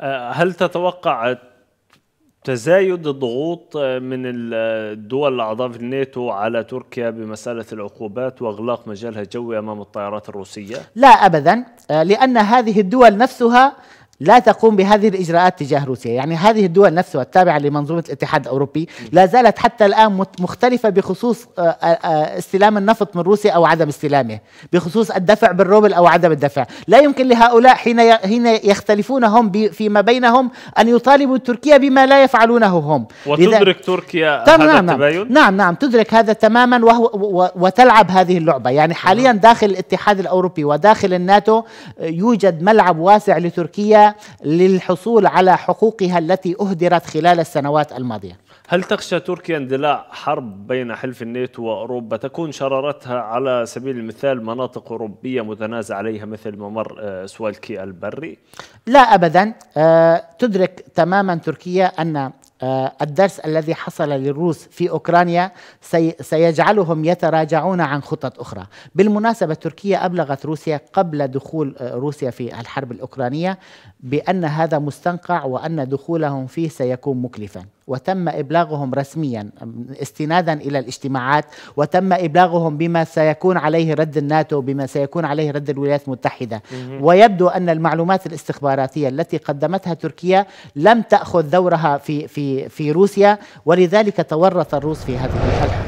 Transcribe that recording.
آه، هل تتوقع تزايد الضغوط آه، من الدول الأعضاء في الناتو على تركيا بمسألة العقوبات وإغلاق مجالها الجوي أمام الطائرات الروسية؟ لا أبدا آه، لأن هذه الدول نفسها لا تقوم بهذه الإجراءات تجاه روسيا يعني هذه الدول نفسها التابعة لمنظومة الاتحاد الأوروبي لا زالت حتى الآن مختلفة بخصوص آه، آه، آه، استلام النفط من روسيا أو عدم استلامه بخصوص الدفع بالروبل أو عدم الدفع لا يمكن لهؤلاء حين حين يختلفون هم فيما بينهم أن يطالبوا تركيا بما لا يفعلونه هم وتدرك تركيا هذا نعم التباين؟ نعم نعم تدرك هذا تماما وهو وتلعب هذه اللعبة يعني حاليا نعم. داخل الاتحاد الأوروبي وداخل الناتو يوجد ملعب واسع لتركيا للحصول على حقوقها التي أهدرت خلال السنوات الماضية هل تخشى تركيا اندلاع حرب بين حلف الناتو وأوروبا تكون شرارتها على سبيل المثال مناطق أوروبية متنازع عليها مثل ممر آه، سوالكي البري؟ لا أبدا آه، تدرك تماما تركيا أن آه، الدرس الذي حصل للروس في اوكرانيا سيجعلهم يتراجعون عن خطط اخرى. بالمناسبه تركيا ابلغت روسيا قبل دخول آه، روسيا في الحرب الاوكرانيه بان هذا مستنقع وان دخولهم فيه سيكون مكلفا. وتم ابلاغهم رسميا استنادا الى الاجتماعات وتم ابلاغهم بما سيكون عليه رد الناتو بما سيكون عليه رد الولايات المتحده ويبدو ان المعلومات الاستخباراتيه التي قدمتها تركيا لم تاخذ دورها في في في روسيا ولذلك تورط الروس في هذه الحاله